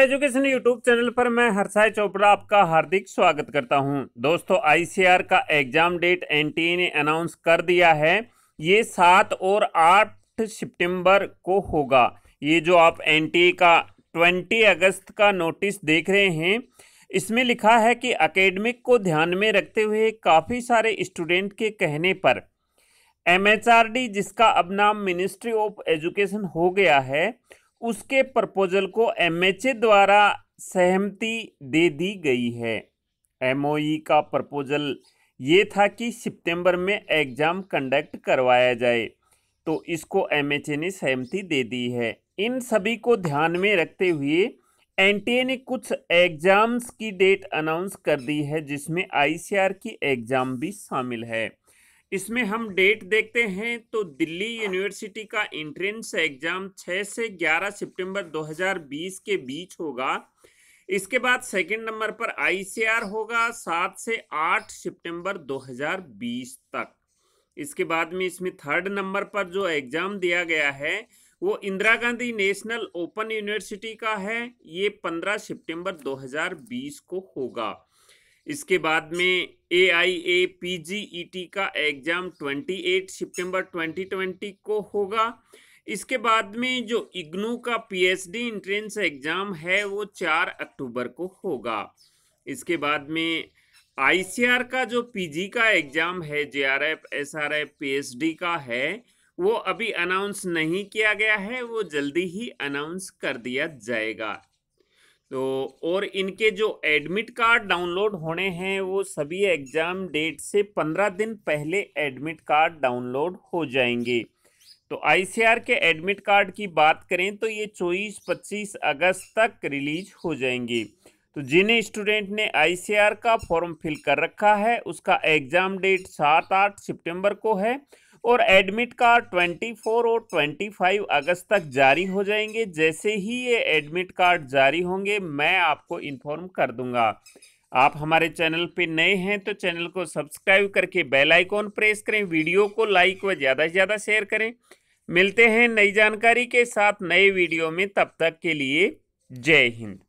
education YouTube channel पर मैं हर्षाय चोपड़ा आपका हार्दिक स्वागत करता हूं दोस्तों आईसीआर का एग्जाम डेट एनटीए ने अनाउंस कर दिया है ये सात और आठ सितंबर को होगा ये जो आप एनटीए का ट्वेंटी अगस्त का नोटिस देख रहे हैं इसमें लिखा है कि अकेडमिक को ध्यान में रखते हुए काफ़ी सारे स्टूडेंट के कहने पर एम जिसका अब नाम मिनिस्ट्री ऑफ एजुकेशन हो गया है उसके प्रपोजल को एमएचए द्वारा सहमति दे दी गई है एमओई e का प्रपोजल ये था कि सितंबर में एग्ज़ाम कंडक्ट करवाया जाए तो इसको एमएचए ने सहमति दे दी है इन सभी को ध्यान में रखते हुए एनटीए ने कुछ एग्ज़ाम्स की डेट अनाउंस कर दी है जिसमें आईसीआर की एग्ज़ाम भी शामिल है इसमें हम डेट देखते हैं तो दिल्ली यूनिवर्सिटी का एंट्रेंस एग्ज़ाम 6 से 11 सितंबर 2020 के बीच होगा इसके बाद सेकंड नंबर पर आईसीआर होगा 7 से 8 सितंबर 2020 तक इसके बाद में इसमें थर्ड नंबर पर जो एग्ज़ाम दिया गया है वो Indira Gandhi national open university का है ये 15 सितंबर 2020 को होगा इसके बाद में A I A P G E T का एग्ज़ाम 28 सितंबर 2020 को होगा इसके बाद में जो इग्नू का पीएचडी एंट्रेंस एग्ज़ाम है वो 4 अक्टूबर को होगा इसके बाद में आईसीआर का जो पीजी का एग्ज़ाम है जेआरएफ एसआरएफ पीएचडी का है वो अभी अनाउंस नहीं किया गया है वो जल्दी ही अनाउंस कर दिया जाएगा तो और इनके जो एडमिट कार्ड डाउनलोड होने हैं वो सभी एग्ज़ाम डेट से पंद्रह दिन पहले एडमिट कार्ड डाउनलोड हो जाएंगे तो आईसीआर के एडमिट कार्ड की बात करें तो ये चौबीस पच्चीस अगस्त तक रिलीज हो जाएंगे तो जिन स्टूडेंट ने आईसीआर का फॉर्म फिल कर रखा है उसका एग्ज़ाम डेट सात आठ सितंबर को है और एडमिट कार्ड 24 और 25 अगस्त तक जारी हो जाएंगे जैसे ही ये एडमिट कार्ड जारी होंगे मैं आपको इन्फॉर्म कर दूंगा आप हमारे चैनल पे नए हैं तो चैनल को सब्सक्राइब करके बेल आइकॉन प्रेस करें वीडियो को लाइक व ज़्यादा से ज़्यादा शेयर करें मिलते हैं नई जानकारी के साथ नए वीडियो में तब तक के लिए जय हिंद